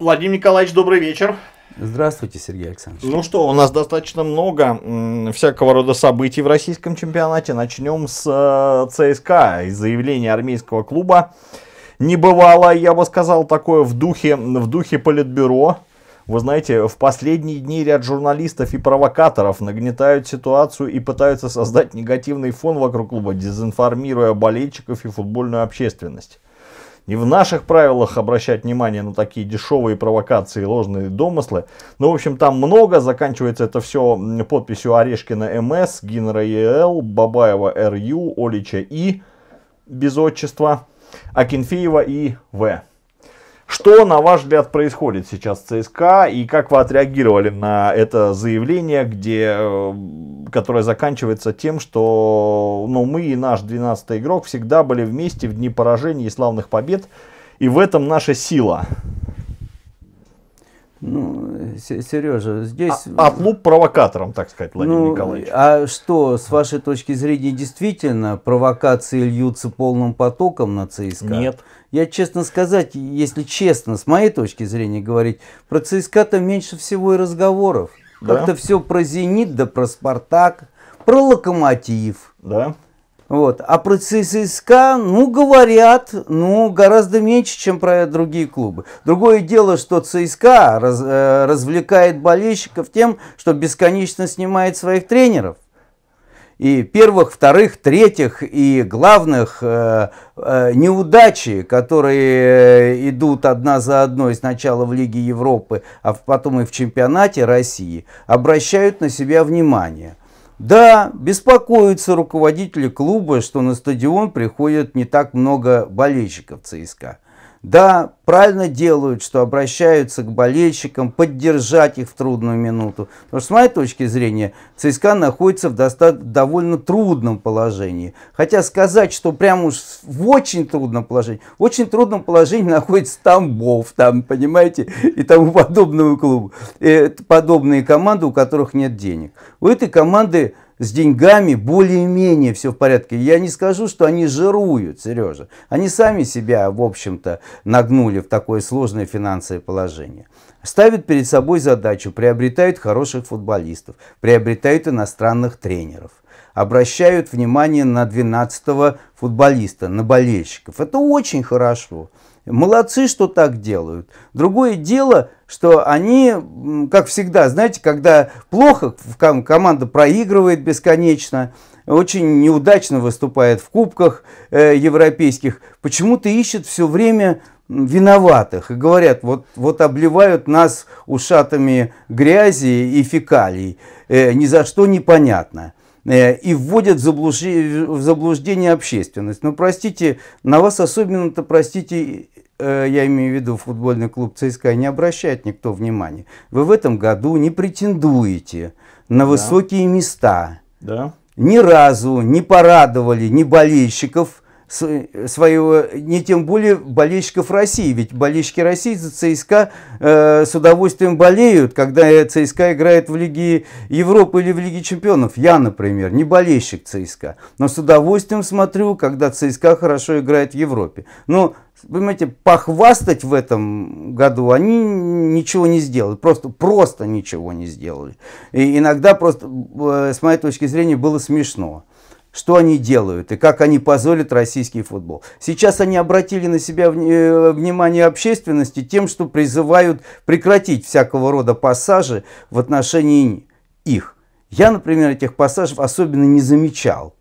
Владимир Николаевич, добрый вечер. Здравствуйте, Сергей Александрович. Ну что, у нас достаточно много всякого рода событий в российском чемпионате. Начнем с э, ЦСКА, И заявления армейского клуба. Не бывало, я бы сказал, такое в духе, в духе политбюро. Вы знаете, в последние дни ряд журналистов и провокаторов нагнетают ситуацию и пытаются создать негативный фон вокруг клуба, дезинформируя болельщиков и футбольную общественность не в наших правилах обращать внимание на такие дешевые провокации, и ложные домыслы. Ну, в общем, там много, заканчивается это все подписью Орешкина МС, Гинера ЕЛ, Бабаева РЮ, Олича И, без отчества, Акинфеева И В. Что, на ваш взгляд, происходит сейчас в ЦСКА и как вы отреагировали на это заявление, где, э, которое заканчивается тем, что ну, мы и наш 12-й игрок всегда были вместе в дни поражений и славных побед, и в этом наша сила? Ну, Сережа, здесь... А, а клуб провокатором, так сказать, Владимир ну, Николаевич. А что, с вашей точки зрения, действительно провокации льются полным потоком на ЦСКА? Нет. Я, честно сказать, если честно, с моей точки зрения говорить, про ЦСКА-то меньше всего и разговоров. Да. Как-то все про «Зенит», да про «Спартак», про «Локомотив». Да. Вот. А про ЦСКА, ну, говорят, ну, гораздо меньше, чем про другие клубы. Другое дело, что ЦСКА раз, э, развлекает болельщиков тем, что бесконечно снимает своих тренеров. И первых, вторых, третьих и главных э, э неудачи, которые э, идут одна за одной сначала в Лиге Европы, а потом и в чемпионате России, обращают на себя внимание. Да, беспокоятся руководители клуба, что на стадион приходят не так много болельщиков ЦСКА. Да, правильно делают, что обращаются к болельщикам, поддержать их в трудную минуту. Потому что, с моей точки зрения, ЦСКА находится в довольно трудном положении. Хотя сказать, что прямо уж в очень трудном положении, в очень трудном положении находится Тамбов, там, понимаете, и тому подобного клуба, э, подобные команды, у которых нет денег. У этой команды с деньгами более-менее все в порядке. Я не скажу, что они жируют, Сережа. Они сами себя, в общем-то, нагнули в такое сложное финансовое положение ставят перед собой задачу, приобретают хороших футболистов, приобретают иностранных тренеров, обращают внимание на 12 футболиста, на болельщиков. Это очень хорошо. Молодцы, что так делают. Другое дело, что они, как всегда, знаете, когда плохо, команда проигрывает бесконечно, очень неудачно выступает в кубках э, европейских, почему-то ищет все время виноватых и говорят, вот, вот обливают нас ушатами грязи и фекалий, э, ни за что непонятно э, и вводят в заблуждение, в заблуждение общественность. Но ну, простите, на вас особенно-то, простите, э, я имею в виду футбольный клуб ЦСКА, не обращает никто внимания. Вы в этом году не претендуете на высокие места. Да ни разу не порадовали ни болельщиков, своего, не тем более болельщиков России. Ведь болельщики России за ЦСКА э, с удовольствием болеют, когда ЦСКА играет в Лиге Европы или в Лиге Чемпионов. Я, например, не болельщик ЦСКА, но с удовольствием смотрю, когда ЦСКА хорошо играет в Европе. Но понимаете, похвастать в этом году они ничего не сделали. Просто, просто ничего не сделали. И иногда просто, э, с моей точки зрения, было смешно что они делают и как они позволят российский футбол. Сейчас они обратили на себя э, внимание общественности тем, что призывают прекратить всякого рода пассажи в отношении их. Я, например, этих пассажей особенно не замечал.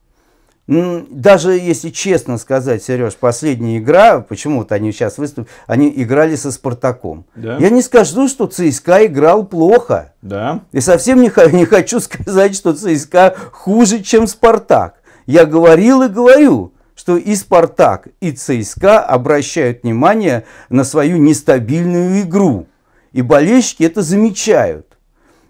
Даже если честно сказать, Сереж, последняя игра, почему-то они сейчас выступили, они играли со Спартаком. Да. Я не скажу, что ЦСКА играл плохо. Да. И совсем не, не хочу сказать, что ЦСКА хуже, чем Спартак. Я говорил и говорю, что и «Спартак», и «ЦСКА» обращают внимание на свою нестабильную игру. И болельщики это замечают.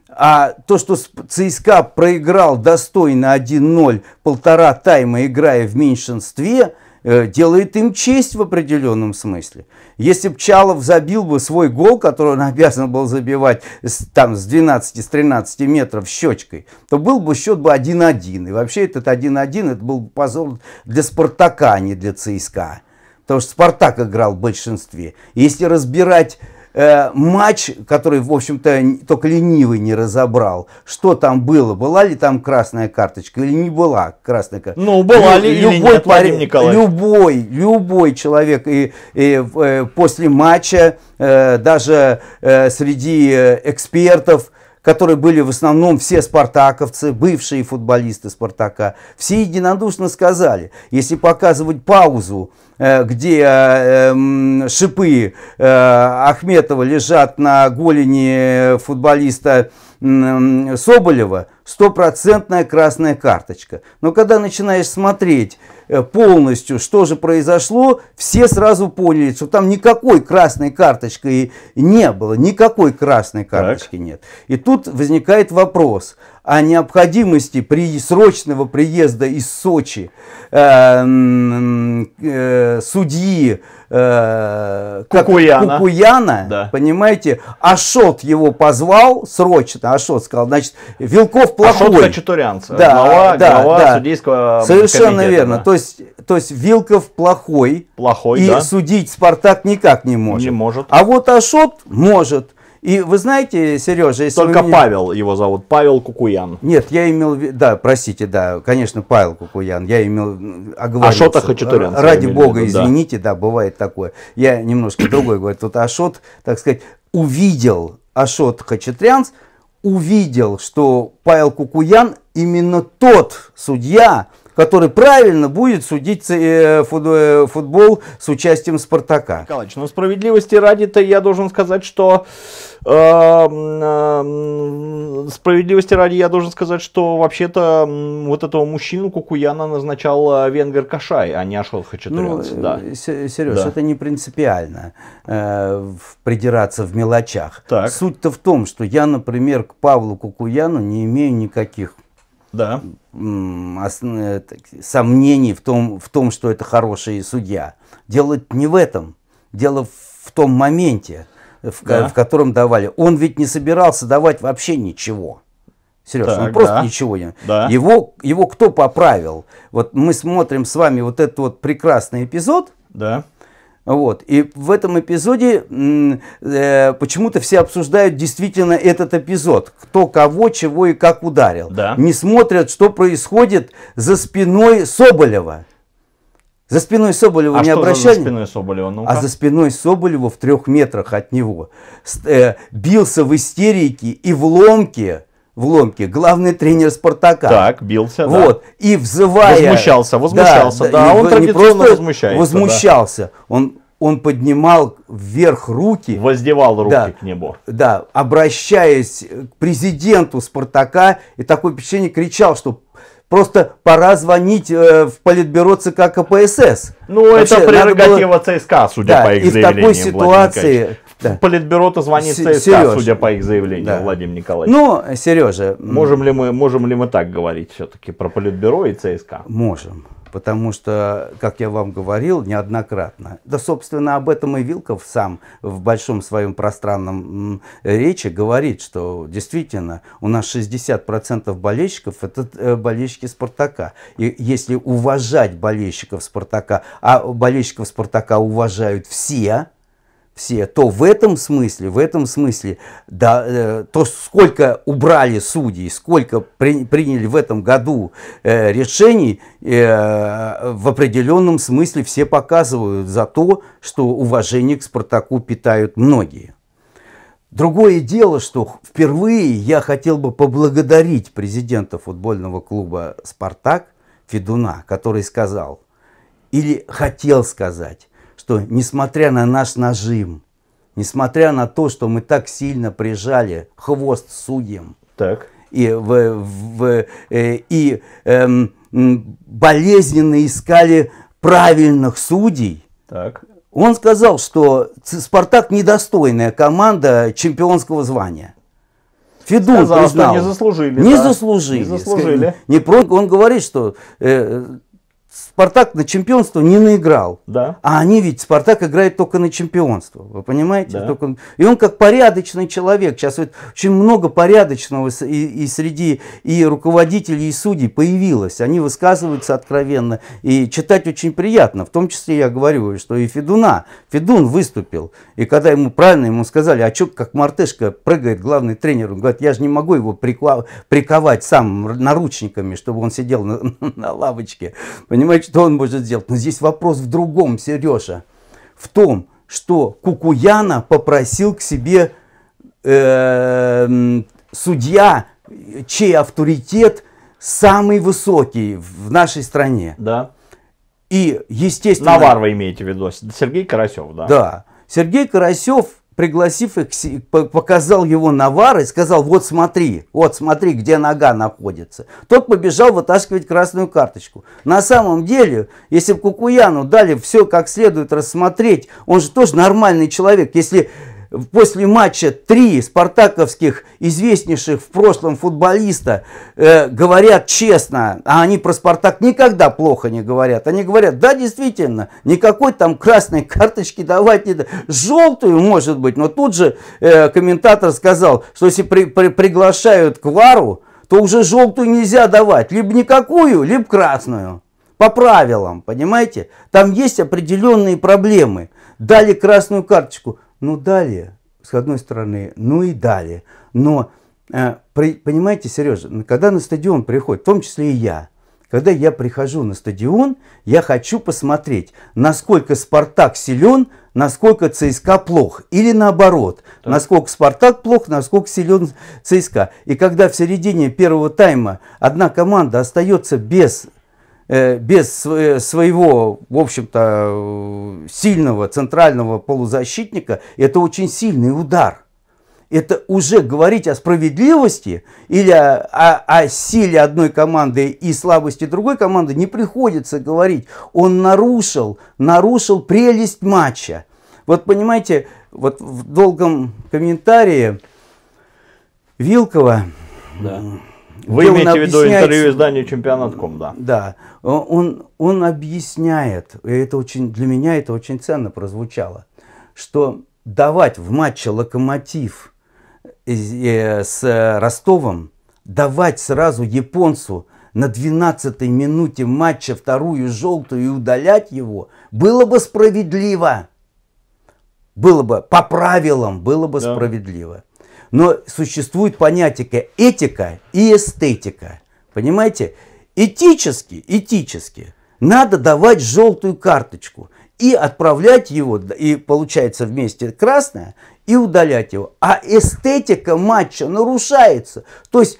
А то, что ЦСКА проиграл достойно 1-0, полтора тайма играя в меньшинстве – Э, делает им честь в определенном смысле. Если Пчалов забил бы свой гол, который он обязан был забивать с, там, с 12, с 13 метров щечкой, то был бы счет бы 1-1. И вообще этот 1-1 это был бы позор для Спартака, а не для ЦСКА. Потому что Спартак играл в большинстве. Если разбирать э, матч, который, в общем-то, только ленивый не разобрал, что там было, была ли там красная карточка или не была красная карточка. Ну, была ли любой или нет, парень, Николаевич. Любой, любой человек и, и э, после матча, э, даже э, среди э, экспертов, которые были в основном все спартаковцы, бывшие футболисты Спартака, все единодушно сказали, если показывать паузу, э, где э, эм, шипы э, Ахметова лежат на голени футболиста Соболева, стопроцентная красная карточка. Но когда начинаешь смотреть Э, полностью, что же произошло, все сразу поняли, что там никакой красной карточки не было, никакой красной карточки так. нет. И тут возникает вопрос, о необходимости при срочного приезда из Сочи э, э, судьи э, Кукуяна, как, Кукуяна да. понимаете, Ашот его позвал срочно, Ашот сказал, значит, Вилков плохой. Ашот Хачатурянца, да, глава, да, глава да. судейского Совершенно верно, да. то, есть, то есть Вилков плохой, плохой и да. судить Спартак никак не может. Не может. А вот Ашот может. И вы знаете, Сережа, если Только меня... Павел его зовут, Павел Кукуян. Нет, я имел да, простите, да, конечно, Павел Кукуян, я имел оговориться. Ашота Хачатурян. Ради бога, виду, извините, да. да, бывает такое. Я немножко другой говорю, тут Ашот, так сказать, увидел Ашот Хачатрянс, увидел, что Павел Кукуян именно тот судья, который правильно будет судить э, э, футбол с участием Спартака. Николаевич, ну справедливости ради-то я должен сказать, что эм, эм, справедливости ради я должен сказать, что вообще-то вот этого мужчину Кукуяна назначал э, венгер Кашай, а не Ашот Хачатурянц. Ну, да. Сереж, да. это не принципиально э, придираться в мелочах. Суть-то в том, что я, например, к Павлу Кукуяну не имею никаких да. Э, сомнений в том, в том, что это хороший судья. Дело не в этом, дело в том моменте, э, в, да. в котором давали. Он ведь не собирался давать вообще ничего. Сереж, ну так, он просто да. ничего не... Да. Его, его кто поправил? Вот мы смотрим с вами вот этот вот прекрасный эпизод. Да. Вот. И в этом эпизоде э, почему-то все обсуждают действительно этот эпизод. Кто кого, чего и как ударил. Да. Не смотрят, что происходит за спиной Соболева. За спиной Соболева а не обращали. За спиной Соболева? ну -ка. А за спиной Соболева в трех метрах от него э, бился в истерике и в ломке в ломке, главный тренер Спартака. Так, бился, Вот, да. и взывая... Возмущался, возмущался, да, да, да он традиционно возмущается. Возмущался, да. он, он поднимал вверх руки. Воздевал руки да, к небу. Да, обращаясь к президенту Спартака, и такое впечатление кричал, что просто пора звонить э, в политбюро ЦК КПСС. Ну, Вообще, это прерогатива было... ЦСКА, судя да, по их и заявлениям. И в такой ситуации да. Политбюро-то звонит С- ЦСКА, Сереж, судя по их заявлению, да. Владимир Николаевич. Ну, Сережа... Можем ли, мы, можем ли мы так говорить все-таки про Политбюро и ЦСКА? Можем. Потому что, как я вам говорил неоднократно, да, собственно, об этом и Вилков сам в большом своем пространном речи говорит, что действительно у нас 60% болельщиков это э, болельщики «Спартака». И если уважать болельщиков «Спартака», а болельщиков «Спартака» уважают все, все, то в этом смысле, в этом смысле, да, э, то сколько убрали судей, сколько при, приняли в этом году э, решений, э, в определенном смысле все показывают за то, что уважение к Спартаку питают многие. Другое дело, что впервые я хотел бы поблагодарить президента футбольного клуба «Спартак» Федуна, который сказал, или хотел сказать, что несмотря на наш нажим, несмотря на то, что мы так сильно прижали хвост судьям, так. и, в, в, э, и эм, болезненно искали правильных судей, так. он сказал, что «Спартак» недостойная команда чемпионского звания. Федун Сказал, признал. Что не заслужили. Не да. заслужили. Не заслужили. он говорит, что э, Спартак на чемпионство не наиграл. Да. А они ведь, Спартак играет только на чемпионство. Вы понимаете? Да. Только... И он как порядочный человек. Сейчас вот очень много порядочного и, и среди и руководителей, и судей появилось. Они высказываются откровенно. И читать очень приятно. В том числе я говорю, что и Федуна. Федун выступил. И когда ему правильно ему сказали, а что как мартышка прыгает главный тренер, он говорит, я же не могу его приковать сам наручниками, чтобы он сидел на, на лавочке. Понимаете? Понимаете, что он может сделать? Но здесь вопрос в другом, Сережа. В том, что Кукуяна попросил к себе э, судья, чей авторитет самый высокий в нашей стране. Да. И, естественно... Наварва имеете в виду, Сергей Карасев, да? Да. Сергей Карасев пригласив их, показал его Навары, и сказал, вот смотри, вот смотри, где нога находится. Тот побежал вытаскивать красную карточку. На самом деле, если бы Кукуяну дали все как следует рассмотреть, он же тоже нормальный человек. Если после матча три спартаковских известнейших в прошлом футболиста э, говорят честно, а они про «Спартак» никогда плохо не говорят. Они говорят, да, действительно, никакой там красной карточки давать не Желтую, может быть, но тут же э, комментатор сказал, что если при, при, приглашают к ВАРу, то уже желтую нельзя давать, либо никакую, либо красную. По правилам, понимаете? Там есть определенные проблемы. Дали красную карточку – ну далее, с одной стороны, ну и далее. Но, э, понимаете, Сережа, когда на стадион приходит, в том числе и я, когда я прихожу на стадион, я хочу посмотреть, насколько «Спартак» силен, насколько ЦСКА плох. Или наоборот, так. насколько «Спартак» плох, насколько силен ЦСКА. И когда в середине первого тайма одна команда остается без Э, без э, своего, в общем-то, э, сильного центрального полузащитника, это очень сильный удар. Это уже говорить о справедливости или о, о, о силе одной команды и слабости другой команды не приходится говорить. Он нарушил, нарушил прелесть матча. Вот понимаете, вот в долгом комментарии Вилкова да. Вы где имеете в виду интервью изданию «Чемпионат.ком», да? Да. Э, он, он объясняет, и это очень, для меня это очень ценно прозвучало, что давать в матче «Локомотив» э, с э, Ростовом, давать сразу японцу на 12-й минуте матча вторую желтую и удалять его, было бы справедливо. Было бы, по правилам, было бы да. справедливо. Но существует понятие этика и эстетика. Понимаете? Этически, этически надо давать желтую карточку и отправлять его, и получается вместе красное и удалять его. А эстетика матча нарушается. То есть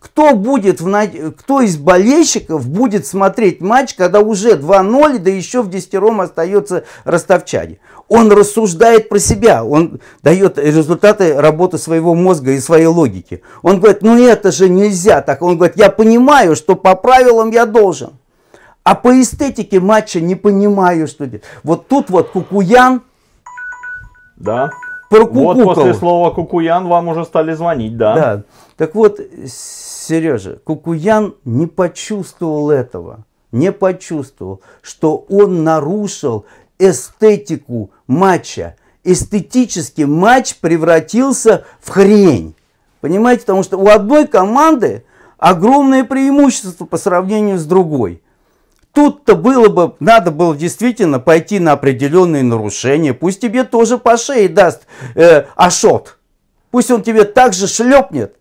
кто будет, в, кто из болельщиков будет смотреть матч, когда уже 2-0, да еще в десятером остается ростовчане. Он рассуждает про себя, он дает результаты работы своего мозга и своей логики. Он говорит, ну это же нельзя так. Он говорит, я понимаю, что по правилам я должен. А по эстетике матча не понимаю, что делать. Вот тут вот Кукуян да. прокукукал. Вот после слова Кукуян вам уже стали звонить, да. Да. Так вот, Сережа, Кукуян не почувствовал этого, не почувствовал, что он нарушил эстетику матча. Эстетически матч превратился в хрень. Понимаете, потому что у одной команды огромное преимущество по сравнению с другой. Тут-то было бы, надо было действительно пойти на определенные нарушения. Пусть тебе тоже по шее даст э, ашот. Пусть он тебе также шлепнет,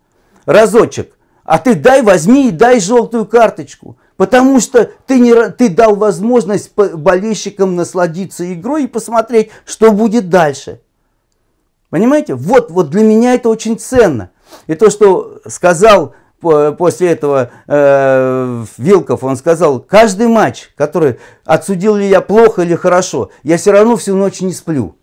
разочек, а ты дай, возьми и дай желтую карточку. Потому что ты, не, ты дал возможность болельщикам насладиться игрой и посмотреть, что будет дальше. Понимаете? Вот, вот для меня это очень ценно. И то, что сказал после этого э, Вилков, он сказал, каждый матч, который отсудил ли я плохо или хорошо, я все равно всю ночь не сплю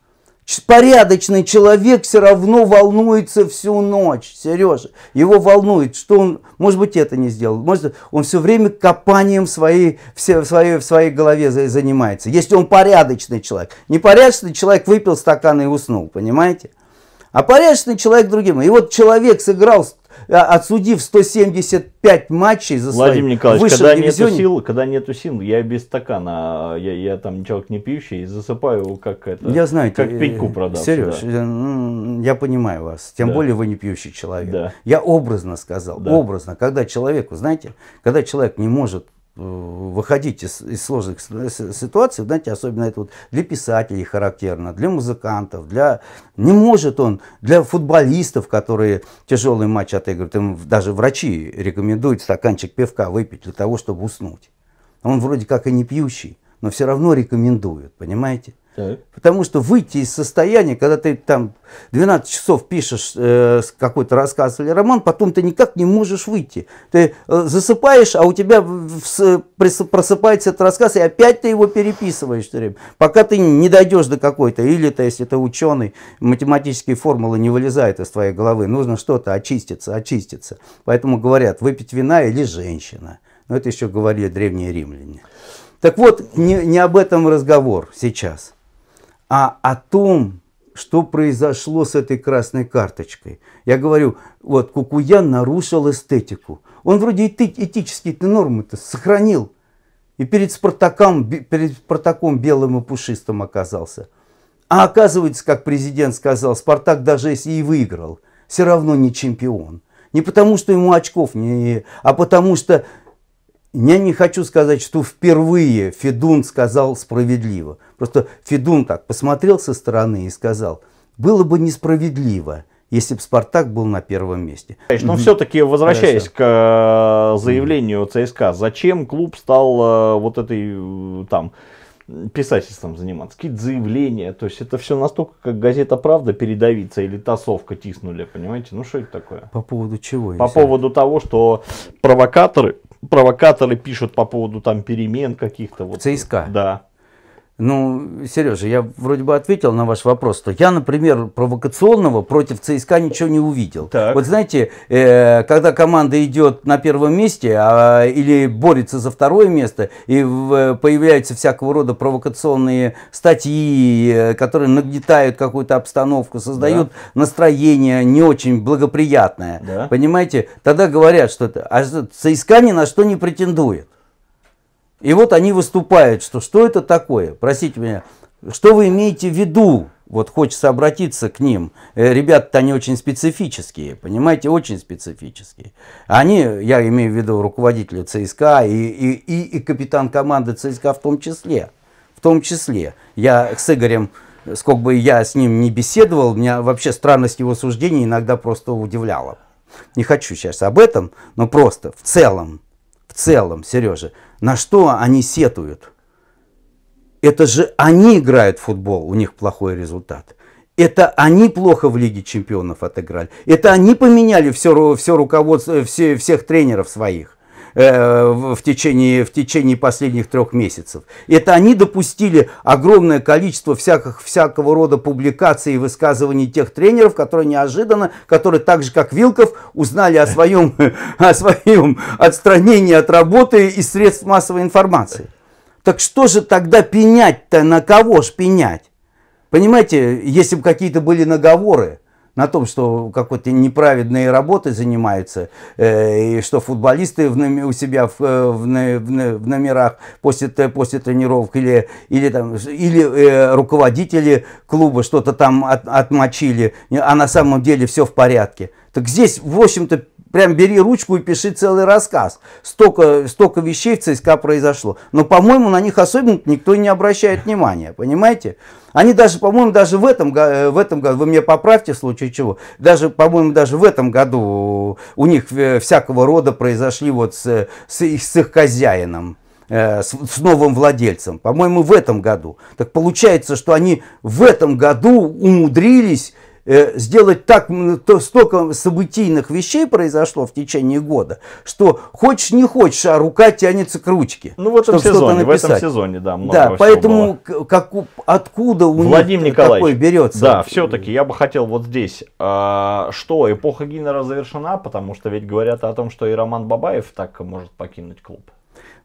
порядочный человек все равно волнуется всю ночь, Сережа. Его волнует, что он, может быть, это не сделал. Может, он все время копанием в своей, в своей, в своей голове занимается. Если он порядочный человек. Непорядочный человек выпил стакан и уснул, понимаете? А порядочный человек другим. И вот человек сыграл Э, отсудив 175 матчей за Владимир Николаевич, когда дивизионе... нету сил, когда нету сил, я без стакана, я, я там человек не пьющий и засыпаю как это. Я знаю, как э, пеньку продав. Сереж, да. Э, ну, я понимаю вас. Тем да. более вы не пьющий человек. Да. Я образно сказал, да. образно, когда человеку, знаете, когда человек не может Э, выходить из, из сложных э, ситуаций, знаете, особенно это вот для писателей характерно, для музыкантов, для не может он, для футболистов, которые тяжелый матч отыгрывают, им даже врачи рекомендуют стаканчик пивка выпить для того, чтобы уснуть. Он вроде как и не пьющий, но все равно рекомендуют, понимаете? Потому что выйти из состояния, когда ты там 12 часов пишешь э, какой-то рассказ или роман, потом ты никак не можешь выйти. Ты э, засыпаешь, а у тебя в, в, просыпается этот рассказ, и опять ты его переписываешь все время. Пока ты не дойдешь до какой-то, или то, если это ученый, математические формулы не вылезают из твоей головы. Нужно что-то очиститься, очиститься. Поэтому говорят, выпить вина или женщина. Но это еще говорили древние римляне. Так вот, не, не об этом разговор сейчас а о том, что произошло с этой красной карточкой. Я говорю, вот Кукуян нарушил эстетику. Он вроде этические нормы-то сохранил. И перед Спартаком, перед Спартаком белым и пушистым оказался. А оказывается, как президент сказал, Спартак даже если и выиграл, все равно не чемпион. Не потому, что ему очков не... А потому, что я не хочу сказать, что впервые Федун сказал справедливо. Просто Федун так посмотрел со стороны и сказал, было бы несправедливо, если бы Спартак был на первом месте. Но mm-hmm. все-таки, возвращаясь Хорошо. к э, заявлению ЦСКА, зачем клуб стал э, вот этой э, там писательством заниматься, какие-то заявления. То есть это все настолько, как газета «Правда» передавится или тасовка тиснули, понимаете? Ну что это такое? По поводу чего? По поводу того, что провокаторы провокаторы пишут по поводу там перемен каких-то. Вот, ЦСКА? Да. Ну, Сережа, я вроде бы ответил на ваш вопрос, что я, например, провокационного против ЦСКА ничего не увидел. Так. Вот знаете, э, когда команда идет на первом месте а, или борется за второе место, и в, появляются всякого рода провокационные статьи, э, которые нагнетают какую-то обстановку, создают да. настроение не очень благоприятное. Да. Понимаете, тогда говорят, что а ЦСКА ни на что не претендует. И вот они выступают, что что это такое? Простите меня, что вы имеете в виду? Вот хочется обратиться к ним. Э, ребята-то они очень специфические, понимаете, очень специфические. Они, я имею в виду руководители ЦСКА и, и, и, и капитан команды ЦСКА в том числе. В том числе. Я с Игорем сколько бы я с ним не беседовал, меня вообще странность его суждений иногда просто удивляла. Не хочу сейчас об этом, но просто в целом, в целом, Сережа, на что они сетуют? Это же они играют в футбол, у них плохой результат. Это они плохо в Лиге чемпионов отыграли. Это они поменяли все, все руководство, все, всех тренеров своих. Э, в, течение, в течение последних трех месяцев. Это они допустили огромное количество всяких, всякого рода публикаций и высказываний тех тренеров, которые неожиданно, которые так же, как Вилков, узнали о своем, о своем отстранении от работы из средств массовой информации. Так что же тогда пенять-то? На кого ж пенять? Понимаете, если бы какие-то были наговоры, на том, что какой-то неправедной работой занимаются, э, и что футболисты в, у себя в, э, в, в, в номерах после, после тренировок или, или, там, или э, руководители клуба что-то там от, отмочили, а на самом деле все в порядке. Так здесь, в общем-то, прям бери ручку и пиши целый рассказ. Столько, столько вещей в ЦСКА произошло. Но, по-моему, на них особенно никто не обращает внимания, понимаете? Они даже, по-моему, даже в этом, э, в этом году, вы мне поправьте в случае чего, даже, по-моему, даже в этом году у них э, всякого рода произошли вот с, с, с их хозяином э, с, с новым владельцем, по-моему, в этом году. Так получается, что они в этом году умудрились Э, сделать так то, столько событийных вещей произошло в течение года, что хочешь не хочешь, а рука тянется к ручке. Ну в этом сезоне, в этом сезоне, да, много Да, поэтому было. Как, откуда у Владимир них Николаевич, такой берется? Да, все-таки я бы хотел вот здесь, э, что эпоха Гинера завершена, потому что ведь говорят о том, что и Роман Бабаев так может покинуть клуб.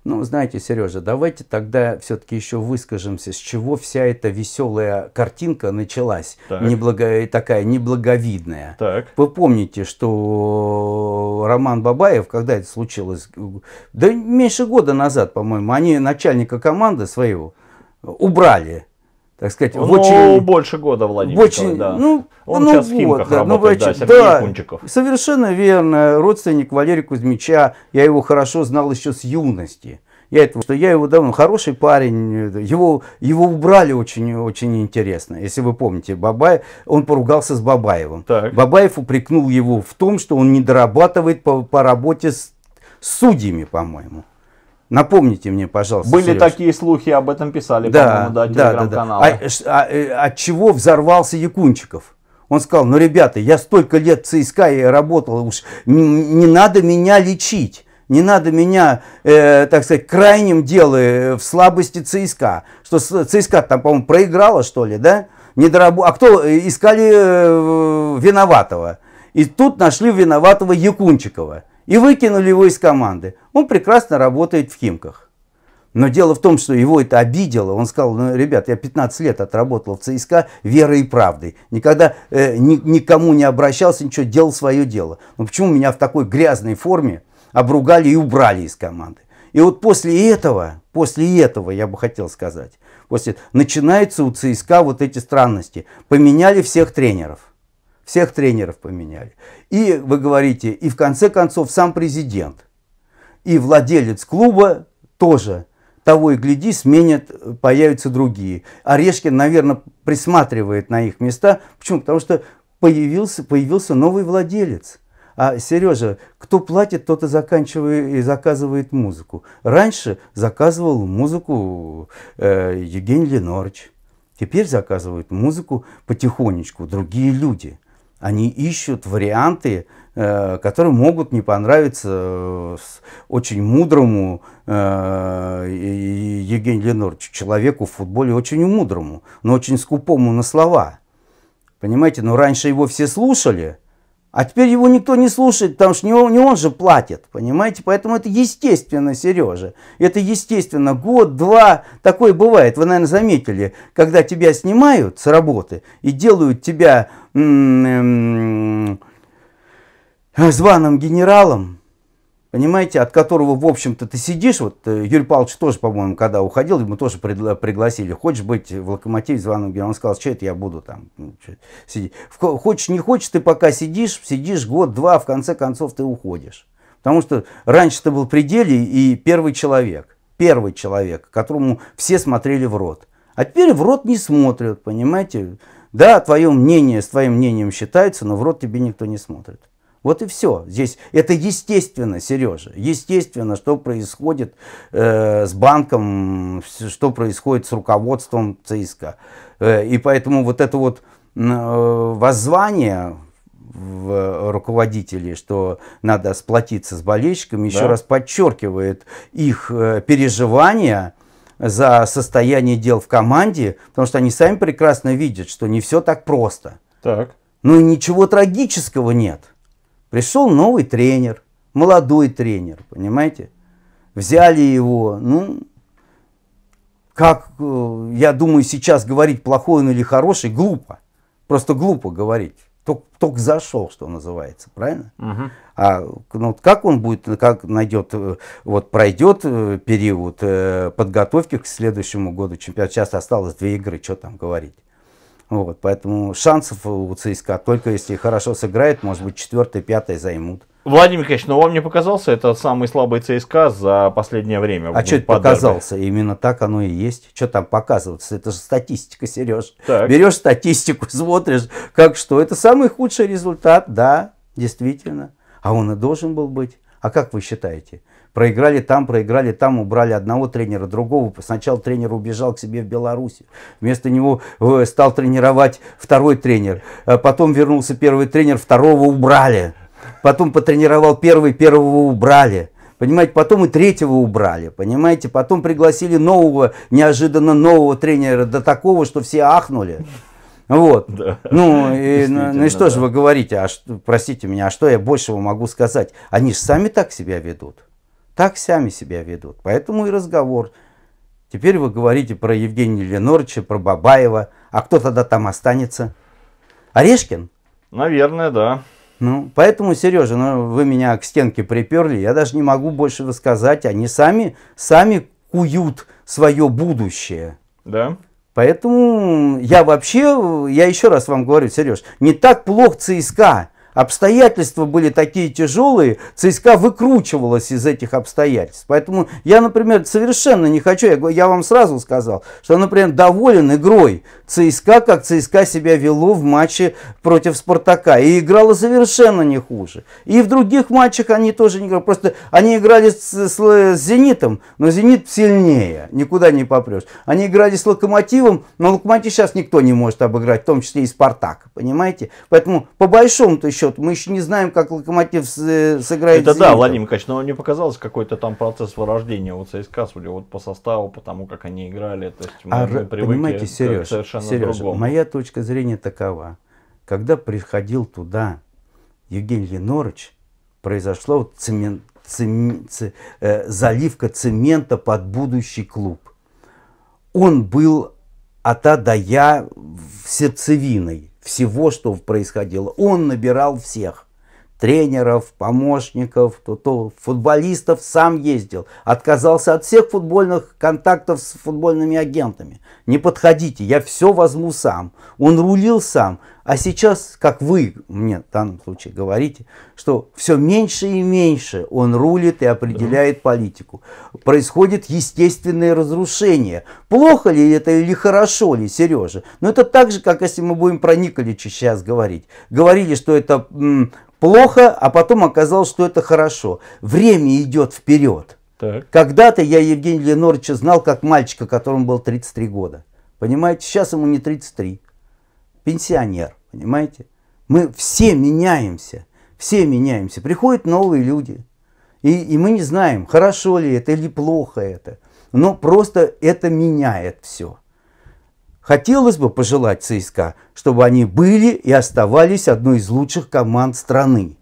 Ну, знаете, Сережа, давайте тогда все-таки еще выскажемся, с чего вся эта веселая картинка началась, так. Неблаго... такая неблаговидная. Так. Вы помните, что Роман Бабаев, когда это случилось, да меньше года назад, по-моему, они начальника команды своего убрали так сказать, в ну, очень... больше года Владимир в очень, да. Ну, Он ну, сейчас в Химках да, ну, работает, ну, да, Сергей да, Совершенно верно. Родственник Валерия Кузьмича, я его хорошо знал еще с юности. Я этого, что я его давно хороший парень, его, его убрали очень, очень интересно. Если вы помните, Бабай, он поругался с Бабаевым. Так. Бабаев упрекнул его в том, что он не дорабатывает по, по работе с судьями, по-моему. Напомните мне, пожалуйста. Были Сереж. такие слухи, об этом писали, да, да, да, да. А, а, э, от чего взорвался Якунчиков? Он сказал, ну, ребята, я столько лет в ЦСКА и работал, уж не, не надо меня лечить. Не надо меня, э, так сказать, крайним делы э, в слабости ЦСКА. Что ЦСКА там, по-моему, проиграла, что ли, да? Недорабо... А кто? Э, искали э, виноватого. И тут нашли виноватого Якунчикова. И выкинули его из команды. Он прекрасно работает в Химках. Но дело в том, что его это обидело. Он сказал, ну, ребят, я 15 лет отработал в ЦСКА верой и правдой. Никогда э, ни, никому не обращался, ничего, делал свое дело. Но почему меня в такой грязной форме обругали и убрали из команды? И вот после этого, после этого, я бы хотел сказать, после, начинаются у ЦСКА вот эти странности. Поменяли всех тренеров. Всех тренеров поменяли. И, вы говорите, и в конце концов сам президент – и владелец клуба тоже того и гляди, сменят, появятся другие. Орешкин, наверное, присматривает на их места. Почему? Потому что появился, появился новый владелец. А Сережа, кто платит, тот и заканчивает и заказывает музыку. Раньше заказывал музыку э, Евгений Ленорович. Теперь заказывают музыку потихонечку другие люди – они ищут варианты, э, которые могут не понравиться э, очень мудрому э, Евгению Ленорчу, человеку в футболе очень мудрому, но очень скупому на слова. Понимаете, но раньше его все слушали – а теперь его никто не слушает, потому что не он, не он же платит, понимаете? Поэтому это естественно, Сережа. Это естественно. Год, два, такое бывает. Вы, наверное, заметили, когда тебя снимают с работы и делают тебя эм, званым генералом, понимаете, от которого, в общем-то, ты сидишь, вот э, Юрий Павлович тоже, по-моему, когда уходил, ему тоже пригласили, хочешь быть в «Локомотиве» званым героем, он сказал, что это я буду там ну, сидеть. Хочешь, не хочешь, ты пока сидишь, сидишь год-два, в конце концов ты уходишь. Потому что раньше ты был в пределе и первый человек, первый человек, которому все смотрели в рот. А теперь в рот не смотрят, понимаете? Да, твое мнение с твоим мнением считается, но в рот тебе никто не смотрит. Вот и все. Здесь это естественно, Сережа. Естественно, что происходит э, с банком, что происходит с руководством ЦСКА, Э, и поэтому вот это вот э, воззвание в э, руководителей, что надо сплотиться с болельщиками, еще раз подчеркивает их э, переживания за состояние дел в команде, потому что они сами прекрасно видят, что не все так просто. Так. Ну и ничего трагического нет. Пришел новый тренер, молодой тренер, понимаете? Взяли его, ну, как, э, я думаю, сейчас говорить плохой он или хороший, глупо. Просто глупо говорить. Только, только зашел, что называется, правильно? Угу. А ну, как он будет, как найдет, э, вот пройдет э, период подготовки к следующему году чемпионата. Сейчас осталось две игры, что там говорить. Вот, поэтому шансов у ЦСКА только если хорошо сыграет, может быть, четвертый, пятый займут. Владимир Николаевич, но ну, вам не показался это самый слабый ЦСКА за последнее время? А что это показался? Дерби. Именно так оно и есть. Что там показываться? Это же статистика, Сереж. Так. Берешь статистику, смотришь, как что. Это самый худший результат, да, действительно. А он и должен был быть. А как вы считаете? Проиграли там, проиграли там, убрали одного тренера, другого. Сначала тренер убежал к себе в Беларусь. Вместо него э, стал тренировать второй тренер. Э, потом вернулся первый тренер, второго убрали. Потом потренировал первый, первого убрали. Понимаете, потом и третьего убрали, понимаете, потом пригласили нового, неожиданно нового тренера, до такого, что все ахнули. Вот. Да. Ну, и, ну и ну, что да. же вы говорите? А что, простите меня, а что я большего могу сказать? Они же сами так себя ведут. Так сами себя ведут. Поэтому и разговор. Теперь вы говорите про Евгения Ленорча, про Бабаева. А кто тогда там останется? Орешкин? Наверное, да. Ну, поэтому, Сережа, ну, вы меня к стенке приперли. Я даже не могу больше высказать. Они сами, сами куют свое будущее. Да. Поэтому я вообще, я еще раз вам говорю, Сереж, не так плохо ЦСКА. Обстоятельства были такие тяжелые, ЦСКА выкручивалась из этих обстоятельств. Поэтому я, например, совершенно не хочу, я, я вам сразу сказал, что, например, доволен игрой ЦСКА, как ЦСКА себя вело в матче против Спартака. И играла совершенно не хуже. И в других матчах они тоже не играли. Просто они играли с, с, с «Зенитом», но «Зенит» сильнее, никуда не попрешь. Они играли с «Локомотивом», но «Локомотив» сейчас никто не может обыграть, в том числе и «Спартак», понимаете? Поэтому по большому-то еще счет. Мы еще не знаем, как Локомотив э, сыграет. Это да, Владимир Николаевич, но мне показалось какой-то там процесс вырождения у ЦСКА, судя вот по составу, потому как они играли. То есть мы, а мы понимаете, Сереж, совершенно Сережа, другому. моя точка зрения такова. Когда приходил туда Евгений Ленорович, произошла вот цемент, цем, ц, э, заливка цемента под будущий клуб. Он был от А до Я сердцевиной всего, что происходило. Он набирал всех тренеров, помощников, то, то футболистов сам ездил. Отказался от всех футбольных контактов с футбольными агентами. Не подходите, я все возьму сам. Он рулил сам. А сейчас, как вы мне в данном случае говорите, что все меньше и меньше он рулит и определяет политику. Происходит естественное разрушение. Плохо ли это или хорошо ли, Сережа? Но это так же, как если мы будем про Николича сейчас говорить. Говорили, что это плохо, а потом оказалось, что это хорошо. Время идет вперед. Когда-то я Евгения Леноровича знал как мальчика, которому было 33 года. Понимаете, сейчас ему не 33. Пенсионер, понимаете? Мы все меняемся, все меняемся. Приходят новые люди. И, и мы не знаем, хорошо ли это или плохо это. Но просто это меняет все. Хотелось бы пожелать ЦСКА, чтобы они были и оставались одной из лучших команд страны.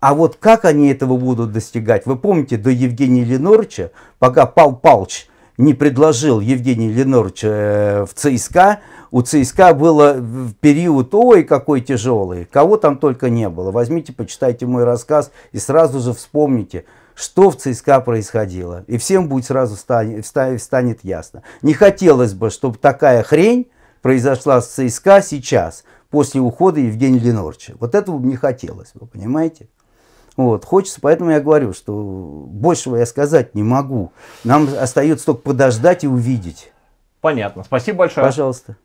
А вот как они этого будут достигать? Вы помните, до Евгения Ленорча, пока Пал Палч не предложил Евгения Ленорча э, в ЦСКА, у ЦСКА было в э, период, ой, какой тяжелый, кого там только не было. Возьмите, почитайте мой рассказ и сразу же вспомните – что в ЦСКА происходило. И всем будет сразу станет, станет ясно. Не хотелось бы, чтобы такая хрень произошла с ЦСКА сейчас, после ухода Евгения Ленорча. Вот этого бы не хотелось, вы понимаете? Вот, хочется, поэтому я говорю, что большего я сказать не могу. Нам остается только подождать и увидеть. Понятно. Спасибо большое. Пожалуйста.